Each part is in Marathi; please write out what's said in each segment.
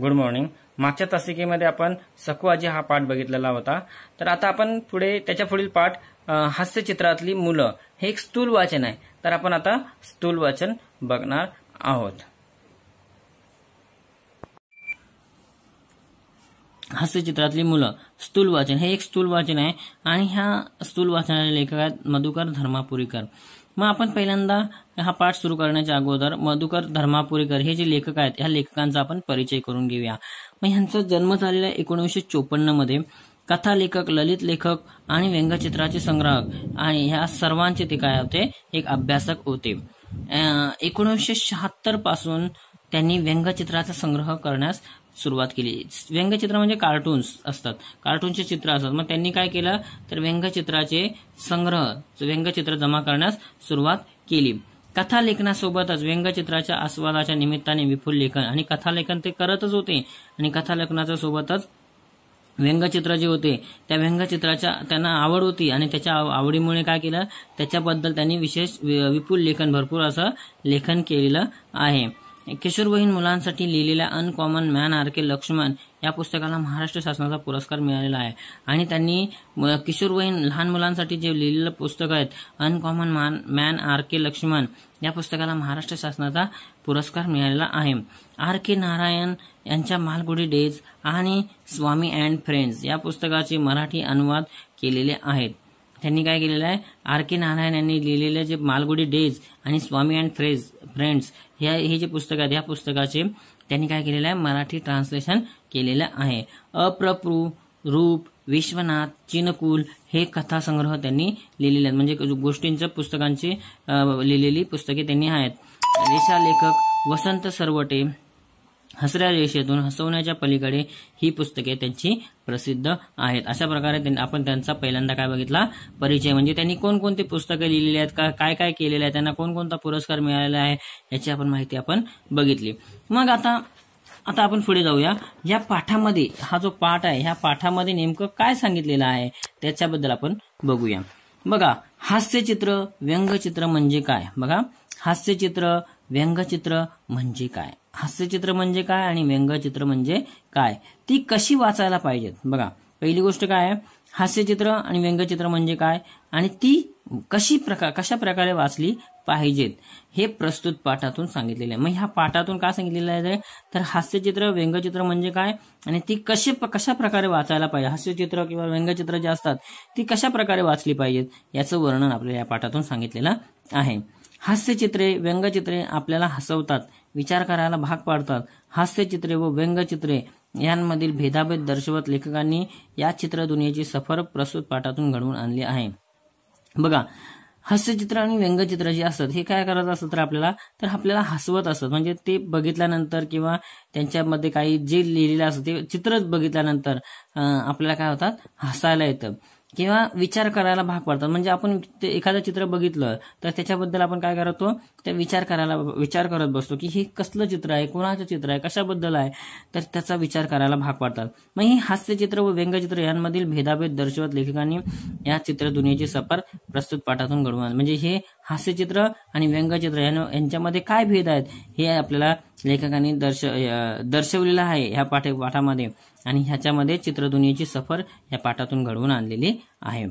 गुड मॉर्निंग मागच्या तासिकेमध्ये आपण सखुआजी हा पाठ बघितलेला होता तर आता आपण पुढे त्याच्या पुढील पाठ हास्यचित्रातली मुलं हे एक स्थूल वाचन आहे तर आपण आता स्थूल वाचन बघणार आहोत हास्यचित्रातली मुलं स्थूल वाचन हे एक स्थूल वाचन आहे आणि ह्या स्थूल वाचनाचे लेखक आहेत मधुकर धर्मापुरीकर मग आपण पहिल्यांदा हा पाठ सुरू करण्याच्या अगोदर मधुकर धर्मापुरीकर हे जे लेखक आहेत ह्या लेखकांचा आपण परिचय करून घेऊया मग ह्यांचा जन्म झालेला एकोणीसशे मध्ये कथा लेखक ललित लेखक आणि व्यंगचित्राचे संग्राहक आणि ह्या सर्वांचे ते काय होते एक अभ्यासक होते एकोणीसशे शहात्तर पासून त्यांनी व्यंगचित्राचा संग्रह करण्यास सुरुवात केली व्यंगचित्र म्हणजे कार्टून्स असतात कार्टूनचे चित्र असतात मग त्यांनी काय केलं तर व्यंगचित्राचे संग्रह व्यंगचित्र जमा करण्यास सुरुवात केली कथा लेखनासोबतच व्यंगचित्राच्या आस्वादाच्या निमित्ताने विपुल लेखन आणि कथालेखन ते करतच होते आणि कथालेखनाच्या सोबतच व्यंगचित्र जे होते त्या व्यंगचित्राच्या त्यांना आवड होती आणि त्याच्या आवडीमुळे काय केलं त्याच्याबद्दल त्यांनी विशेष विपुल लेखन भरपूर असं लेखन केलेलं आहे किशोरवयीन मुलांसाठी लिहिलेल्या uncommon man R K Laxman या पुस्तकाला महाराष्ट्र शासनाचा पुरस्कार मिळालेला आहे आणि त्यांनी किशोरवयीन लहान मुलांसाठी जे लिहिलेलं पुस्तक आहेत uncommon man man R K Laxman या पुस्तकाला महाराष्ट्र शासनाचा पुरस्कार मिळालेला आहे आर के नारायण यांच्या मालगुडी डेज आणि स्वामी अँड फ्रेंड्स या पुस्तकाचे मराठी अनुवाद केलेले आहेत त्यांनी काय केलेलं आहे आर के नारायण यांनी लिहिलेलं जे मालगुडी डेज आणि स्वामी अँड फ्रेज फ्रेंड्स ह्या हे जे पुस्तक आहेत ह्या पुस्तकाचे त्यांनी काय केलेलं आहे मराठी ट्रान्सलेशन केलेलं आहे अप्रप्रू रूप विश्वनाथ चिनकुल हे कथासंग्रह त्यांनी लिहिलेले आहेत म्हणजे गोष्टींचं पुस्तकांची लिहिलेली पुस्तके त्यांनी आहेत रेषा लेखक वसंत सरवटे हसऱ्या रेषेतून हसवण्याच्या पलीकडे ही पुस्तके त्यांची प्रसिद्ध आहेत अशा प्रकारे आपण त्यांचा पहिल्यांदा काय बघितला परिचय म्हणजे त्यांनी कोणकोणती पुस्तके लिहिलेली आहेत का काय काय केलेलं आहे त्यांना कोणकोणता पुरस्कार मिळालेला आहे याची आपण माहिती आपण बघितली मग आता आता आपण पुढे जाऊया या पाठामध्ये हा जो पाठ आहे ह्या पाठामध्ये नेमकं काय सांगितलेलं आहे त्याच्याबद्दल आपण बघूया बघा हास्यचित्र व्यंगचित्र म्हणजे काय बघा हास्यचित्र व्यंगचित्र म्हणजे काय हास्यचित्र म्हणजे काय आणि व्यंगचित्र म्हणजे काय ती कशी वाचायला पाहिजेत बघा पहिली गोष्ट काय आहे हास्यचित्र आणि व्यंगचित्र म्हणजे काय आणि ती कशी प्रकार कशा प्रकारे वाचली पाहिजेत हे प्रस्तुत पाठातून सांगितलेलं आहे मग ह्या पाठातून काय सांगितलेलं आहे तर हास्यचित्र व्यंगचित्र म्हणजे काय आणि ती कसे कशा प्रकारे वाचायला पाहिजे हास्यचित्र किंवा व्यंगचित्र जे असतात ती कशा प्रकारे वाचली पाहिजेत याचं वर्णन आपल्याला या पाठातून सांगितलेलं आहे हास्यचित्रे व्यंगचित्रे आपल्याला हसवतात विचार करायला भाग पाडतात हास्यचित्रे व व्यंगचित्रे यांमधील भेदाभेद दर्शवत लेखकांनी या चित्र दुनियेची सफर प्रस्तुत पाठातून घडवून आणली आहे बघा हास्यचित्र आणि व्यंगचित्र जे असतात हे काय करत असत तर आपल्याला तर आपल्याला हसवत असत म्हणजे ते बघितल्यानंतर किंवा त्यांच्यामध्ये काही जे लिहिलेलं असतं ते चित्रच बघितल्यानंतर आपल्याला काय होतात हसायला येतं किंवा विचार करायला भाग पाडतात म्हणजे आपण एखादं चित्र बघितलं तर त्याच्याबद्दल आपण काय करतो त्या विचार करायला विचार करत बसतो की हे कसलं चित्र आहे कोणाचं चित्र आहे कशाबद्दल आहे तर त्याचा विचार करायला भाग पाडतात मग ही हास्यचित्र व व्यंगचित्र यांमधील भेदाभेद दर्शवत लेखकांनी या चित्र दुनियेची सफर प्रस्तुत पाठातून घडवून म्हणजे हे हास्यचित्र आणि व्यंगचित्र यांच्यामध्ये काय भेद आहेत हे आपल्याला लेखकांनी दर्श दर्शवलेलं आहे ह्या पाठ पाठामध्ये आणि ह्याच्यामध्ये चित्रदुनियेची सफर या पाठातून घडवून आणलेली आहे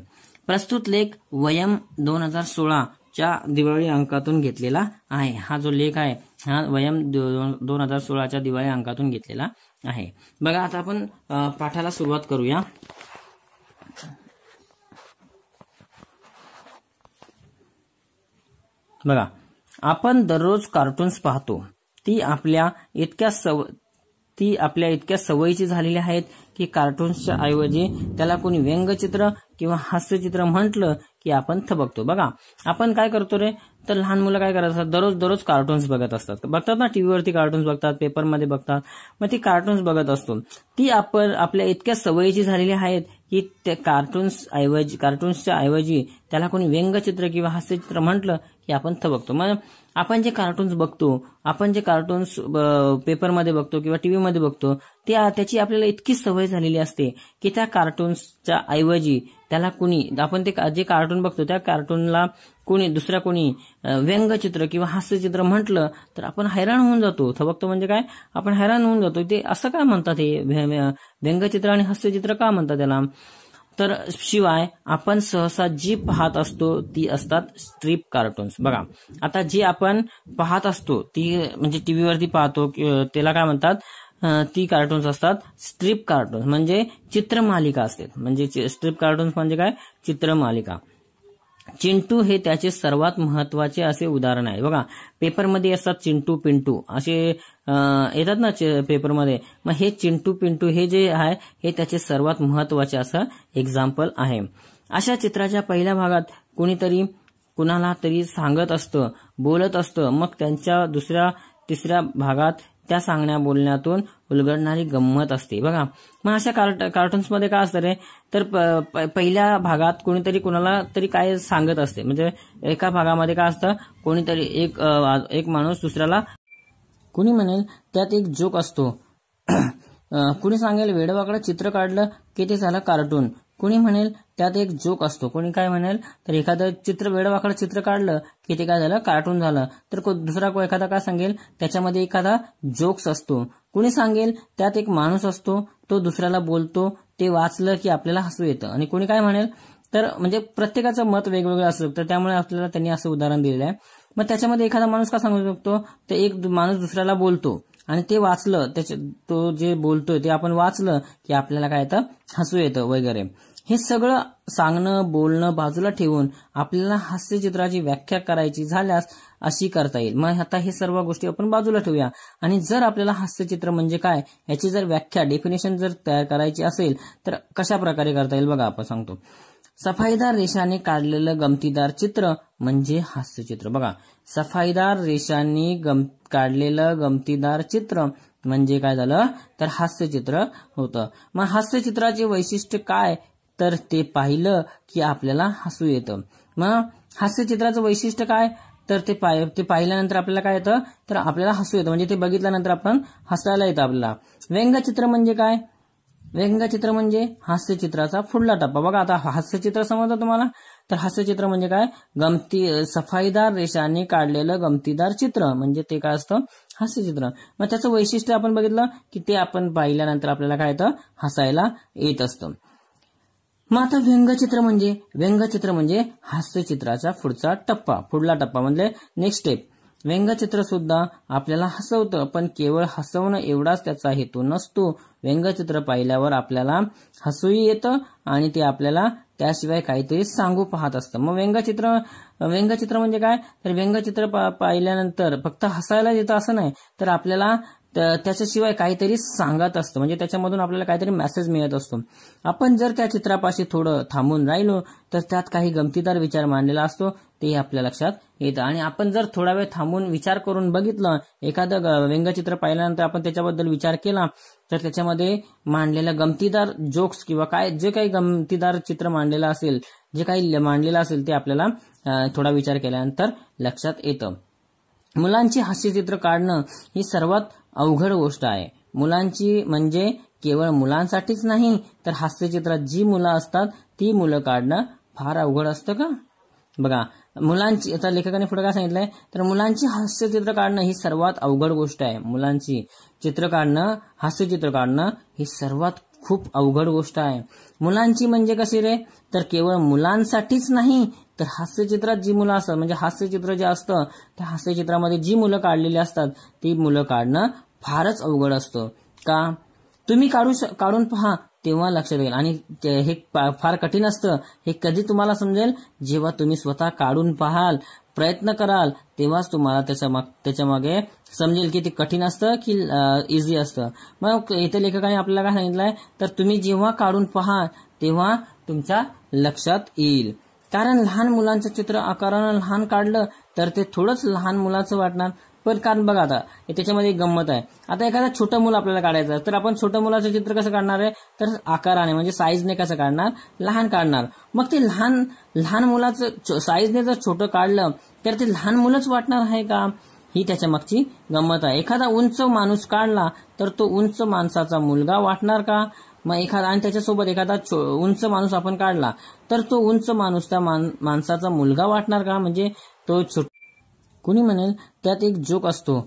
प्रस्तुत लेख वयम दोन हजार सोळाच्या च्या दिवाळी अंकातून घेतलेला आहे हा जो लेख आहे हा वयम दोन हजार सोळाच्या दिवाळी अंकातून घेतलेला आहे बघा आता आपण पाठाला सुरुवात करूया बघा आपण दररोज कार्टून्स पाहतो ती आपल्या इतक्या सव ती आपल्या इतक्या सवयीची झालेली आहेत की कार्टून्सच्या ऐवजी त्याला कोणी व्यंगचित्र किंवा हास्यचित्र म्हटलं की आपण थबकतो बघा आपण काय करतो रे तर लहान मुलं काय करत असतात दररोज दररोज कार्टून्स बघत असतात बघतात ना टीव्हीवरती कार्टून्स बघतात पेपरमध्ये बघतात मग ती कार्टून्स बघत असतो ती आपण आपल्या इतक्या सवयीची झालेली आहेत की त्या कार्टून्स ऐवजी कार्टून्सच्या ऐवजी त्याला कोणी व्यंगचित्र किंवा हास्यचित्र म्हटलं की आपण थबकतो मग आपण जे कार्टून्स बघतो आपण जे कार्टून्स पेपरमध्ये बघतो किंवा टीव्हीमध्ये बघतो त्या त्याची आपल्याला इतकी सवय झालेली असते की त्या कार्टून्सच्या ऐवजी त्याला कुणी आपण ते जे कार्टून बघतो त्या कार्टूनला कोणी दुसऱ्या कोणी व्यंगचित्र किंवा हास्यचित्र म्हटलं तर आपण हैराण होऊन जातो थबकतो म्हणजे काय आपण हैराण होऊन जातो ते असं का म्हणतात हे व्यंगचित्र आणि हास्यचित्र का म्हणतात त्याला तर शिवाय आपण सहसा जी पाहत असतो ती असतात स्ट्रीप कार्टून्स बघा आता जी आपण पाहत असतो ती म्हणजे टीव्हीवरती पाहतो त्याला काय म्हणतात ती कार्टून्स असतात स्ट्रीप कार्टून्स म्हणजे चित्रमालिका असतात म्हणजे स्ट्रीप कार्टून्स म्हणजे काय चित्रमालिका चिंटू हे त्याचे सर्वात महत्वाचे असे उदाहरण आहे बघा पेपरमध्ये असतात चिंटू पिंटू असे येतात ना पेपरमध्ये मग हे चिंटू पिंटू हे जे आहे हे त्याचे सर्वात महत्वाचे असं एक्झाम्पल आहे अशा चित्राच्या पहिल्या भागात कुणीतरी कुणाला तरी सांगत असतं बोलत असतं मग त्यांच्या दुसऱ्या तिसऱ्या भागात त्या सांगण्या बोलण्यातून उलगडणारी गंमत असते बघा मग अशा कार्ट कार्टून्समध्ये काय असतं रे तर पहिल्या भागात कोणीतरी कोणाला तरी काय सांगत असते म्हणजे एका भागामध्ये काय असतं कोणीतरी एक एक माणूस दुसऱ्याला कुणी म्हणेल त्यात एक जोक असतो कुणी सांगेल वेडवाकडं चित्र काढलं की ते झालं कार्टून कोणी म्हणेल त्यात एक जोक असतो कोणी काय म्हणेल तर एखादं चित्र वेडवाकडं चित्र काढलं की ते काय झालं कार्टून झालं तर दुसरा एखादा काय सांगेल त्याच्यामध्ये एखादा जोक्स असतो कोणी सांगेल त्यात एक माणूस असतो तो दुसऱ्याला बोलतो ते वाचलं की आपल्याला हसू येतं आणि कोणी काय म्हणेल तर म्हणजे प्रत्येकाचं मत वेगवेगळं असू शकतं त्यामुळे आपल्याला त्यांनी असं उदाहरण दिलेलं आहे मग त्याच्यामध्ये एखादा माणूस का सांगू शकतो तर एक माणूस दुसऱ्याला बोलतो आणि ते वाचलं त्याच्या तो जे बोलतोय ते आपण वाचलं की आपल्याला काय येतं हसू येतं वगैरे हे सगळं सांगणं बोलणं बाजूला ठेवून आपल्याला हास्यचित्राची व्याख्या करायची झाल्यास अशी करता येईल मग आता हे सर्व गोष्टी आपण बाजूला ठेवूया आणि जर आपल्याला हास्यचित्र म्हणजे काय याची जर व्याख्या डेफिनेशन जर तयार करायची असेल तर कशा प्रकारे करता येईल बघा आपण सांगतो सफाईदार रेषाने काढलेलं गमतीदार चित्र म्हणजे हास्यचित्र बघा सफाईदार रेषांनी गम काढलेलं गमतीदार चित्र म्हणजे काय झालं तर हास्यचित्र होतं मग हास्यचित्राचे वैशिष्ट्य काय तर ते पाहिलं की आपल्याला हसू येतं मग हास्यचित्राचं वैशिष्ट्य काय तर ते पाय ते पाहिल्यानंतर आपल्याला काय येतं तर आपल्याला हसू येतं म्हणजे ते बघितल्यानंतर आपण हसायला येतं आपल्याला व्यंगचित्र म्हणजे काय व्यंगचित्र म्हणजे हास्यचित्राचा पुढला टप्पा बघा आता हास्यचित्र समजतं तुम्हाला तर हास्यचित्र म्हणजे काय गमती सफाईदार रेषाने काढलेलं गमतीदार चित्र म्हणजे ते काय असतं हास्यचित्र मग त्याचं वैशिष्ट्य आपण बघितलं की ते आपण पाहिल्यानंतर आपल्याला काय येतं हसायला येत असतं मग आता व्यंगचित्र म्हणजे व्यंगचित्र म्हणजे हास्यचित्राचा पुढचा टप्पा पुढला टप्पा म्हणजे नेक्स्ट स्टेप व्यंगचित्र सुद्धा आपल्याला हसवतं पण केवळ हसवणं एवढाच त्याचा हेतू नसतो व्यंगचित्र पाहिल्यावर आपल्याला हसूही येतं आणि ते आपल्याला त्याशिवाय काहीतरी सांगू पाहत असतं मग व्यंगचित्र व्यंगचित्र म्हणजे काय तर व्यंगचित्र पाहिल्यानंतर फक्त हसायला येतं असं नाही तर आपल्याला त्याच्याशिवाय काहीतरी सांगत असतं म्हणजे त्याच्यामधून आपल्याला काहीतरी मेसेज मिळत असतो आपण जर त्या चित्रापाशी थोडं थांबून राहिलो तर त्यात काही गमतीदार विचार मांडलेला असतो तेही आपल्या लक्षात येतं आणि आपण जर थोडा वेळ थांबून विचार करून बघितलं एखादं व्यंगचित्र पाहिल्यानंतर आपण त्याच्याबद्दल विचार केला तर त्याच्यामध्ये मांडलेल्या गमतीदार जोक्स किंवा काय जे काही गमतीदार चित्र मांडलेलं असेल जे काही मांडलेलं असेल ते आपल्याला थोडा विचार केल्यानंतर लक्षात येतं मुलांची हास्यचित्र काढणं ही सर्वात अवघड गोष्ट आहे मुलांची म्हणजे केवळ मुलांसाठीच नाही तर हास्यचित्रात जी मुलं असतात ती मुलं काढणं फार अवघड असतं का बघा मुलांची आता लेखकाने पुढे काय सांगितलंय तर मुलांची हास्यचित्र काढणं ही सर्वात अवघड गोष्ट आहे मुलांची चित्र काढणं हास्यचित्र काढणं ही सर्वात खूप अवघड गोष्ट आहे मुलांची म्हणजे कशी रे तर केवळ मुलांसाठीच नाही तर हास्यचित्रात जी मुलं असतात म्हणजे हास्यचित्र जे असतं त्या हास्यचित्रामध्ये जी मुलं काढलेली असतात ती मुलं काढणं फारच अवघड असतं का तुम्ही काढू काढून पहा तेव्हा लक्षात येईल आणि हे फार कठीण असतं हे कधी तुम्हाला समजेल जेव्हा तुम्ही स्वतः काढून पाहाल प्रयत्न कराल तेव्हाच तुम्हाला त्याच्या माग मागे समजेल की ते कठीण असतं की इझी असतं मग इथे लेखकाने आपल्याला काय सांगितलंय तर तुम्ही जेव्हा काढून पहा तेव्हा तुमच्या लक्षात येईल कारण लहान मुलांचं चित्र आकारानं लहान काढलं तर ते थोडंच लहान मुलाचं वाटणार पण कारण बघा आता त्याच्यामध्ये एक गंमत आहे आता एखादा छोटं मुलं आपल्याला काढायचं तर आपण छोटं मुलाचं चित्र कसं काढणार आहे तर आकाराने म्हणजे साईजने कसं काढणार लहान काढणार मग ते लहान लहान मुलाचं साईजने जर छोटं काढलं तर ते लहान मुलंच वाटणार आहे का ही त्याच्या मागची गंमत आहे एखादा उंच माणूस काढला तर तो उंच माणसाचा मुलगा वाटणार का मग एखादा आणि त्याच्यासोबत एखादा उंच माणूस आपण काढला तर तो उंच माणूस त्या माणसाचा मुलगा वाटणार का म्हणजे तो छोट कुणी म्हणेल त्यात एक जोक असतो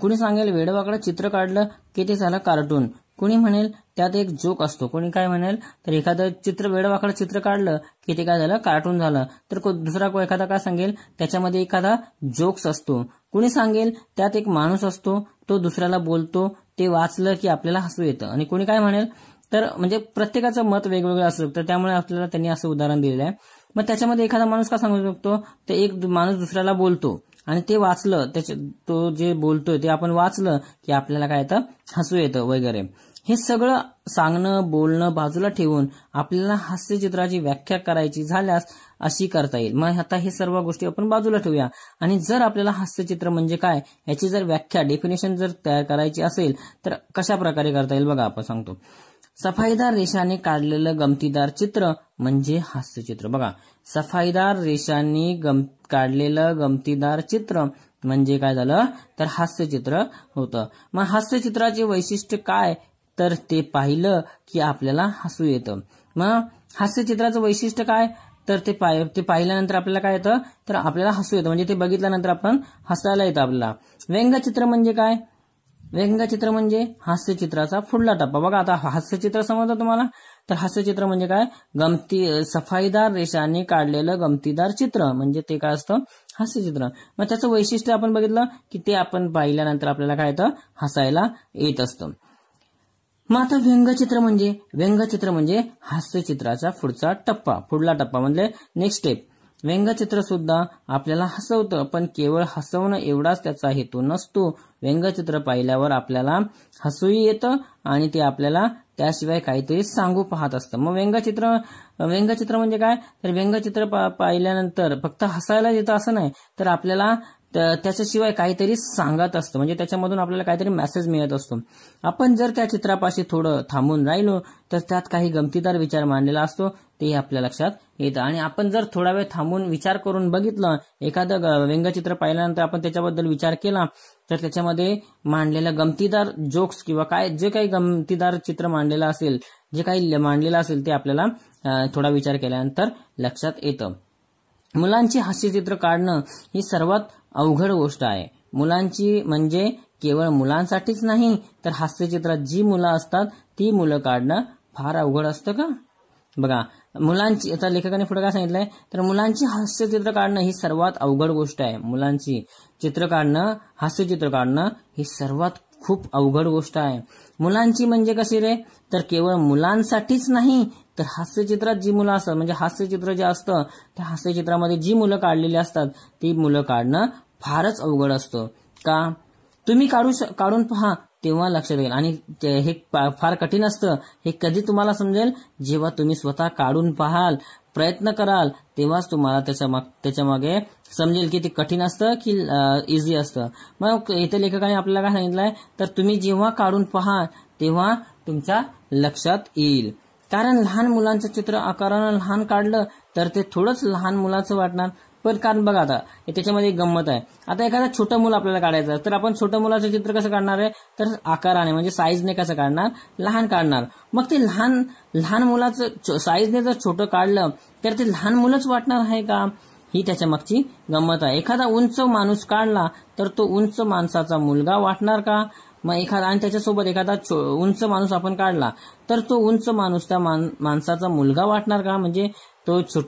कुणी सांगेल वेडवाकडं चित्र काढलं की ते झालं कार्टून कुणी म्हणेल त्यात एक जोक असतो कोणी काय म्हणेल तर एखादं चित्र वेडवाकडं चित्र काढलं की ते काय झालं कार्टून झालं तर दुसरा एखादा काय सांगेल त्याच्यामध्ये एखादा जोक्स असतो कुणी सांगेल त्यात एक माणूस असतो तो दुसऱ्याला बोलतो ते वाचलं की आपल्याला हसू येतं आणि कोणी काय म्हणेल तर म्हणजे प्रत्येकाचं मत वेगवेगळं असू शकतं त्यामुळे आपल्याला त्यांनी असं उदाहरण दिलेलं आहे मग त्याच्यामध्ये एखादा माणूस का सांगू शकतो तर एक माणूस दुसऱ्याला बोलतो आणि ते वाचलं त्याच्या तो जे बोलतोय ते आपण वाचलं की आपल्याला काय येतं हसू येतं वगैरे हे सगळं सांगणं बोलणं बाजूला ठेवून आपल्याला हास्यचित्राची व्याख्या करायची झाल्यास अशी करता येईल मग आता हे सर्व गोष्टी आपण बाजूला ठेवूया आणि जर आपल्याला हास्यचित्र म्हणजे काय याची जर व्याख्या डेफिनेशन जर तयार करायची असेल तर कशा प्रकारे करता येईल बघा आपण सांगतो सफाईदार रेषाने काढलेलं गमतीदार चित्र म्हणजे हास्यचित्र बघा सफाईदार रेषांनी गम काढलेलं गमतीदार चित्र म्हणजे काय झालं तर हास्यचित्र होतं मग हास्यचित्राचे वैशिष्ट्य काय तर ते पाहिलं की आपल्याला हसू येतं मग हास्यचित्राचं वैशिष्ट्य काय तर ते पाय ते पाहिल्यानंतर आपल्याला काय येतं तर आपल्याला हसू येतं म्हणजे ते बघितल्यानंतर आपण हसायला येतं आपल्याला व्यंगचित्र म्हणजे काय व्यंगचित्र म्हणजे हास्यचित्राचा पुढला टप्पा बघा आता हास्यचित्र समजतं तुम्हाला तर हास्यचित्र म्हणजे काय गमती सफाईदार रेषाने काढलेलं गमतीदार चित्र म्हणजे ते काय असतं हास्यचित्र मग त्याचं वैशिष्ट्य आपण बघितलं की ते आपण पाहिल्यानंतर आपल्याला काय येतं हसायला येत असतं मग आता व्यंगचित्र म्हणजे व्यंगचित्र म्हणजे हास्यचित्राचा पुढचा टप्पा पुढला टप्पा म्हणजे नेक्स्ट स्टेप व्यंगचित्र सुद्धा आपल्याला हसवतं पण केवळ हसवणं एवढाच त्याचा हेतू नसतो व्यंगचित्र पाहिल्यावर आपल्याला हसूही येतं आणि ते आपल्याला त्याशिवाय काहीतरी सांगू पाहत असतं मग व्यंगचित्र व्यंगचित्र म्हणजे काय तर व्यंगचित्र पाहिल्यानंतर फक्त हसायला येतं असं नाही तर आपल्याला त्याच्याशिवाय काहीतरी सांगत असतं म्हणजे त्याच्यामधून आपल्याला काहीतरी मेसेज मिळत असतो आपण जर त्या चित्रापाशी थोडं थांबून राहिलो तर त्यात काही गमतीदार विचार मांडलेला असतो तेही आपल्या लक्षात येतं आणि आपण जर थोडा वेळ थांबून विचार करून बघितलं एखादं व्यंगचित्र पाहिल्यानंतर आपण त्याच्याबद्दल विचार केला तर त्याच्यामध्ये मांडलेल्या गमतीदार जोक्स किंवा काय जे काही गमतीदार चित्र मांडलेलं असेल जे काही मांडलेलं असेल ते आपल्याला थोडा विचार केल्यानंतर लक्षात येतं मुलांची हास्यचित्र काढणं ही सर्वात अवघड गोष्ट आहे मुलांची म्हणजे केवळ मुलांसाठीच नाही तर हास्यचित्रात जी मुलं असतात ती मुलं काढणं फार अवघड असतं का बघा मुलांची आता लेखकाने पुढे काय सांगितलंय तर मुलांची हास्यचित्र काढणं ही सर्वात अवघड गोष्ट आहे मुलांची चित्र काढणं हास्यचित्र काढणं ही सर्वात खूप अवघड गोष्ट आहे मुलांची म्हणजे कशी रे तर केवळ मुलांसाठीच नाही तर हास्यचित्रात जी मुलं असतात म्हणजे हास्यचित्र जे असतं त्या हास्यचित्रामध्ये जी मुलं काढलेली असतात ती मुलं काढणं फारच अवघड असतं का तुम्ही काढू काढून पहा तेव्हा लक्षात येईल आणि हे फार कठीण असतं हे कधी तुम्हाला समजेल जेव्हा तुम्ही स्वतः काढून पाहाल प्रयत्न कराल तेव्हाच तुम्हाला त्याच्या माग मागे समजेल की ते कठीण असतं की इझी असतं मग इथे लेखकाने आपल्याला काय सांगितलंय तर तुम्ही जेव्हा काढून पहा तेव्हा तुमच्या लक्षात येईल कारण लहान मुलांचं चित्र आकारानं लहान काढलं तर ते थोडंच लहान मुलाचं वाटणार पण कारण बघा आता त्याच्यामध्ये एक गंमत आहे आता एखादा छोटं मुलं आपल्याला काढायचं तर आपण छोटं मुलाचं चित्र कसं काढणार आहे तर आकाराने म्हणजे साईजने कसं काढणार लहान काढणार मग ते लहान लहान मुलाचं साईजने जर छोटं काढलं तर ते लहान मुलंच वाटणार आहे का ही त्याच्या मागची गंमत आहे एखादा उंच माणूस काढला तर तो उंच माणसाचा मुलगा वाटणार का मग एखादा आणि त्याच्यासोबत एखादा उंच माणूस आपण काढला तर तो उंच माणूस त्या माणसाचा मुलगा वाटणार का म्हणजे तो